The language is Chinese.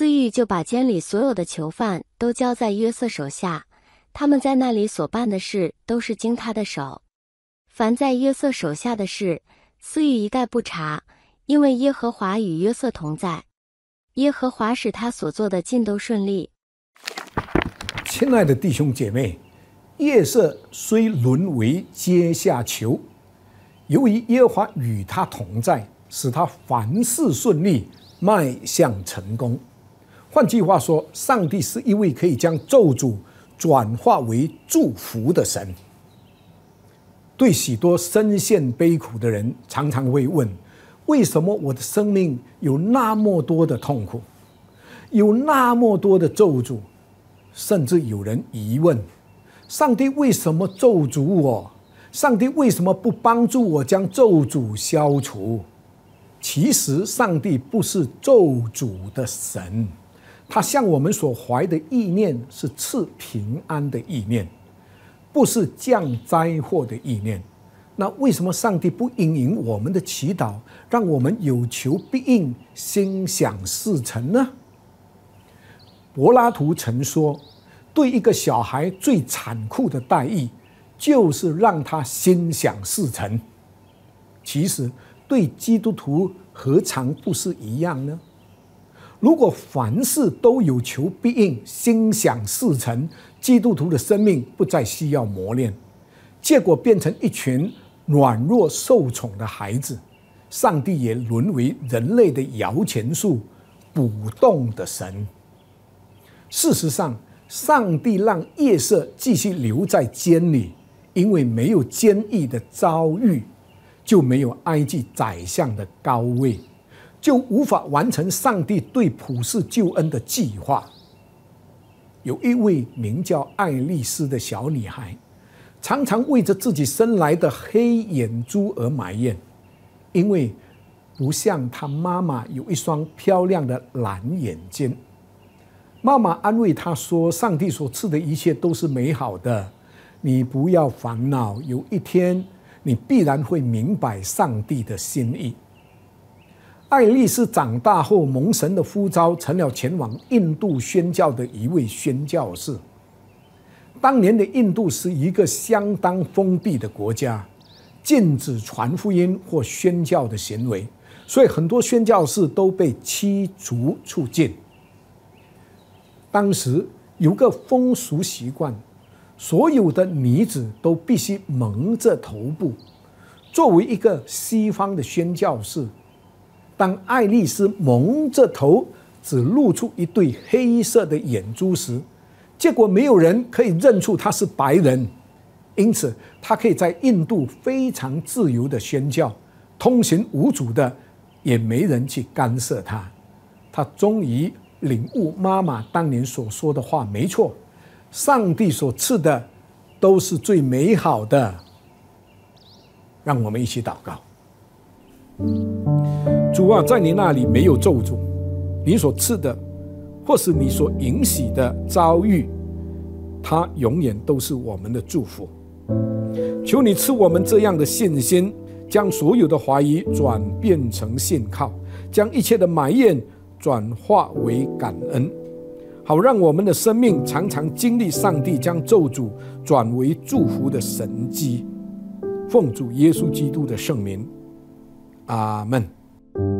思域就把监里所有的囚犯都交在约瑟手下，他们在那里所办的事都是经他的手。凡在约瑟手下的事，思域一概不查，因为耶和华与约瑟同在，耶和华使他所做的尽都顺利。亲爱的弟兄姐妹，夜色虽沦为阶下囚，由于耶和华与他同在，使他凡事顺利，迈向成功。换句话说，上帝是一位可以将咒诅转化为祝福的神。对许多深陷悲苦的人，常常会问：为什么我的生命有那么多的痛苦，有那么多的咒诅？甚至有人疑问：上帝为什么咒诅我？上帝为什么不帮助我将咒诅消除？其实，上帝不是咒诅的神。他向我们所怀的意念是赐平安的意念，不是降灾祸的意念。那为什么上帝不应允我们的祈祷，让我们有求必应、心想事成呢？柏拉图曾说，对一个小孩最残酷的待遇，就是让他心想事成。其实对基督徒何尝不是一样呢？如果凡事都有求必应、心想事成，基督徒的生命不再需要磨练，结果变成一群软弱受宠的孩子，上帝也沦为人类的摇钱树、补洞的神。事实上，上帝让夜色继续留在监里，因为没有坚毅的遭遇，就没有埃及宰相的高位。就无法完成上帝对普世救恩的计划。有一位名叫爱丽丝的小女孩，常常为着自己生来的黑眼珠而埋怨，因为不像她妈妈有一双漂亮的蓝眼睛。妈妈安慰她说：“上帝所赐的一切都是美好的，你不要烦恼。有一天，你必然会明白上帝的心意。”爱丽丝长大后，蒙神的呼召，成了前往印度宣教的一位宣教士。当年的印度是一个相当封闭的国家，禁止传福音或宣教的行为，所以很多宣教士都被驱逐出境。当时有个风俗习惯，所有的女子都必须蒙着头部。作为一个西方的宣教士，当爱丽丝蒙着头，只露出一对黑色的眼珠时，结果没有人可以认出他是白人，因此他可以在印度非常自由的宣教，通行无阻的，也没人去干涉他。他终于领悟妈妈当年所说的话，没错，上帝所赐的都是最美好的。让我们一起祷告。主啊，在你那里没有咒诅，你所赐的，或是你所允许的遭遇，它永远都是我们的祝福。求你赐我们这样的信心，将所有的怀疑转变成信靠，将一切的埋怨转化为感恩，好让我们的生命常常经历上帝将咒诅转为祝福的神迹。奉主耶稣基督的圣名，阿门。thank you